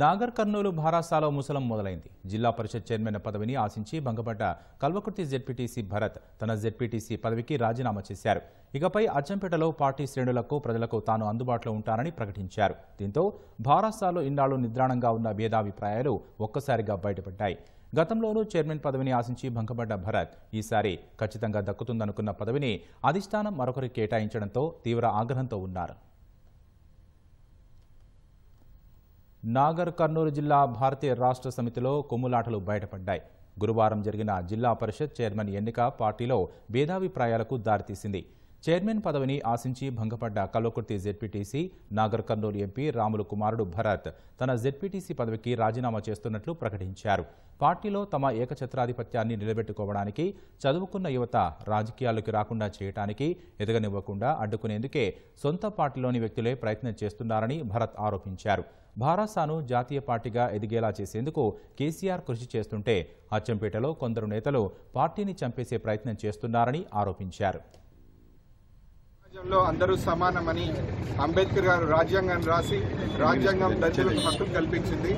నాగర్ కర్నూలు భారాసాలో ముసలం మొదలైంది జిల్లా పరిషత్ చైర్మన్ పదవిని ఆశించి భంగపడ్డ కల్వకుర్తి జెడ్పీటీసీ భరత్ తన జెడ్పీటీసీ పదవికి రాజీనామా చేశారు ఇకపై అచ్చంపేటలో పార్టీ శ్రేణులకు ప్రజలకు తాను అందుబాటులో ఉంటానని ప్రకటించారు దీంతో భారాసాలో ఇన్నాళ్లు నిద్రాణంగా ఉన్న భేదాభిప్రాయాలు ఒక్కసారిగా బయటపడ్డాయి గతంలోనూ చైర్మన్ పదవిని ఆశించి భంగపడ్డ భరత్ ఈసారి ఖచ్చితంగా దక్కుతుందనుకున్న పదవిని అధిష్టానం మరొకరికి కేటాయించడంతో తీవ్ర ఆగ్రహంతో ఉన్నారు నాగర్ కర్నూలు జిల్లా భారతీయ రాష్ట్ర సమితిలో కొమ్ములాటలు బయటపడ్డాయి గురువారం జరిగిన జిల్లా పరిషత్ చైర్మన్ ఎన్నిక పార్టీలో భేదాభిప్రాయాలకు దారితీసింది చైర్మన్ పదవిని ఆశించి భంగపడ్డ కల్వకుర్తి జెడ్పీటీసీ నాగర్ కర్నూలు ఎంపీ రాములు కుమారుడు భరత్ తన జెడ్పీటీసీ పదవికి రాజీనామా చేస్తున్నట్లు ప్రకటించారు పార్టీలో తమ ఏకఛత్రాధిపత్యాన్ని నిలబెట్టుకోవడానికి చదువుకున్న యువత రాజకీయాల్లోకి రాకుండా చేయడానికి ఎదగనివ్వకుండా అడ్డుకునేందుకే సొంత పార్టీలోని వ్యక్తులే ప్రయత్నం చేస్తున్నారని భరత్ ఆరోపించారు భారాసాను జాతీయ పార్టీగా ఎదిగేలా చేసేందుకు కేసీఆర్ కృషి చేస్తుంటే అచ్చంపేటలో కొందరు నేతలు పార్టీని చంపేసే ప్రయత్నం చేస్తున్నారని ఆరోపించారు సమాజంలో అందరూ సమానమని అంబేద్కర్ గారు రాజ్యాంగాన్ని రాసి రాజ్యాంగం దళితులకు హక్కులు కల్పించింది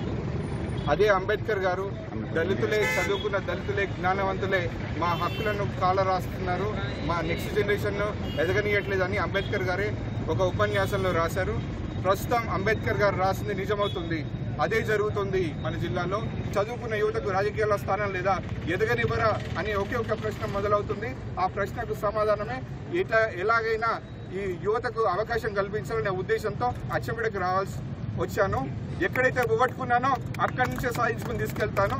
అదే అంబేద్కర్ గారు దళితులే చదువుకున్న దళితులే జ్ఞానవంతులే మా హక్కులను కాల రాస్తున్నారు మా నెక్స్ట్ జనరేషన్ను ఎదగనీయట్లేదని అంబేద్కర్ గారే ఒక ఉపన్యాసంలో రాశారు ప్రస్తుతం అంబేద్కర్ గారు రాసింది నిజమవుతుంది అదే జరుగుతుంది మన జిల్లాలో చదువుకున్న యువతకు రాజకీయాల స్థానం లేదా ఎదగనివ్వరా అనే ఒకే ఒక ప్రశ్న మొదలవుతుంది ఆ ప్రశ్నకు సమాధానమే ఇట్లా ఎలాగైనా ఈ యువతకు అవకాశం కల్పించాలనే ఉద్దేశంతో అచ్చంబడికి రావాల్సి వచ్చాను ఎక్కడైతే పోగొట్టుకున్నానో అక్కడి నుంచే సాధించుకుని తీసుకెళ్తాను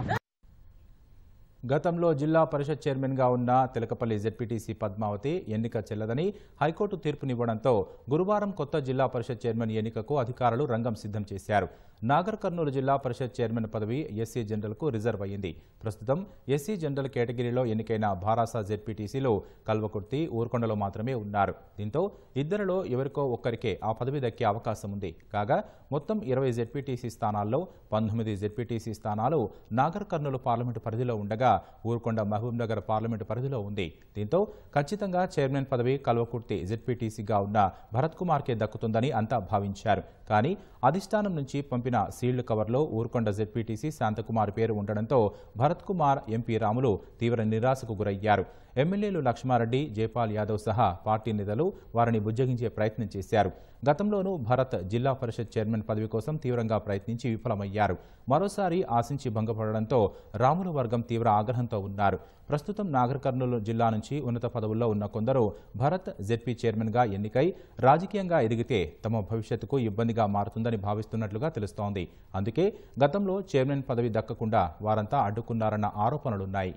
గతంలో జిల్లా పరిషత్ చైర్మన్గా ఉన్న తిలకపల్లి జెడ్పీటీసీ పద్మావతి ఎన్నిక చెల్లదని హైకోర్టు తీర్పునివ్వడంతో గురువారం కొత్త జిల్లా పరిషత్ చైర్మన్ ఎన్నికకు అధికారులు రంగం సిద్ధం చేశారు నాగర్ కర్నూలు జిల్లా పరిషత్ చైర్మన్ పదవి ఎస్సీ జనరల్కు రిజర్వ్ అయింది ప్రస్తుతం ఎస్సీ జనరల్ కేటగిరీలో ఎన్నికైన భారాస జెడ్పీటీసీలో కల్వకుర్తి ఊర్కొండలో మాత్రమే ఉన్నారు దీంతో ఇద్దరిలో ఎవరికో ఒక్కరికే ఆ పదవి దక్కే అవకాశం ఉంది కాగా మొత్తం ఇరవై జెడ్పీటీసీ స్థానాల్లో పంతొమ్మిది జెడ్పీటీసీ స్థానాలు నాగర్ కర్నూలు పార్లమెంటు పరిధిలో ఉండగా ఊర్కొండ మహబూబ్నగర్ పార్లమెంటు పరిధిలో ఉంది దీంతో ఖచ్చితంగా చైర్మన్ పదవి కల్వకుర్తి జెడ్పీటీసీగా ఉన్న భరత్ కుమార్కే దక్కుతుందని అంతా భావించారు కానీ అధిష్టానం నుంచి పంపిన చెప్పిన సీల్డ్ కవర్లో ఊర్కొండ జెడ్పీటీసీ శాంతకుమార్ పేరు ఉండడంతో భరత్ కుమార్ ఎంపీ రాములు తీవ్ర నిరాశకు గురయ్యారు ఎమ్మెల్యేలు లక్ష్మారెడ్డి జైపాల్ యాదవ్ సహా పార్టీ నేతలు వారిని బుజ్జగించే ప్రయత్నం చేశారు గతంలోనూ భరత్ జిల్లా పరిషత్ చైర్మన్ పదవి కోసం తీవ్రంగా ప్రయత్నించి విఫలమయ్యారు మరోసారి ఆశించి భంగపడడంతో రాముల వర్గం తీవ్ర ఆగ్రహంతో ఉన్నారు ప్రస్తుతం నాగర్ కర్నూలు జిల్లా నుంచి ఉన్నత పదవుల్లో ఉన్న కొందరు భరత్ జెడ్పీ చైర్మన్గా ఎన్నికై రాజకీయంగా ఎదిగితే తమ భవిష్యత్తుకు ఇబ్బందిగా మారుతుందని భావిస్తున్నట్లుగా తెలుస్తోంది చేస్తోంది అందుకే గతంలో చైర్మన్ పదవి దక్కకుండా వారంతా అడ్డుకున్నారన్న ఆరోపణలున్నాయి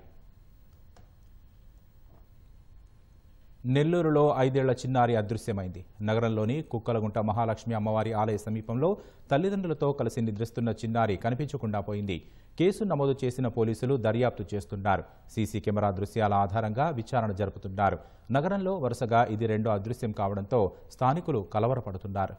నెల్లూరులో ఐదేళ్ల చిన్నారి అదృశ్యమైంది నగరంలోని కుక్కలగుంట మహాలక్ష్మి అమ్మవారి ఆలయ సమీపంలో తల్లిదండ్రులతో కలిసి నిద్రిస్తున్న చిన్నారి కనిపించకుండా పోయింది కేసు నమోదు చేసిన పోలీసులు దర్యాప్తు చేస్తున్నారు సీసీ కెమెరా దృశ్యాల ఆధారంగా విచారణ జరుపుతున్నారు నగరంలో వరుసగా ఇది రెండో అదృశ్యం కావడంతో స్థానికులు కలవరపడుతున్నారు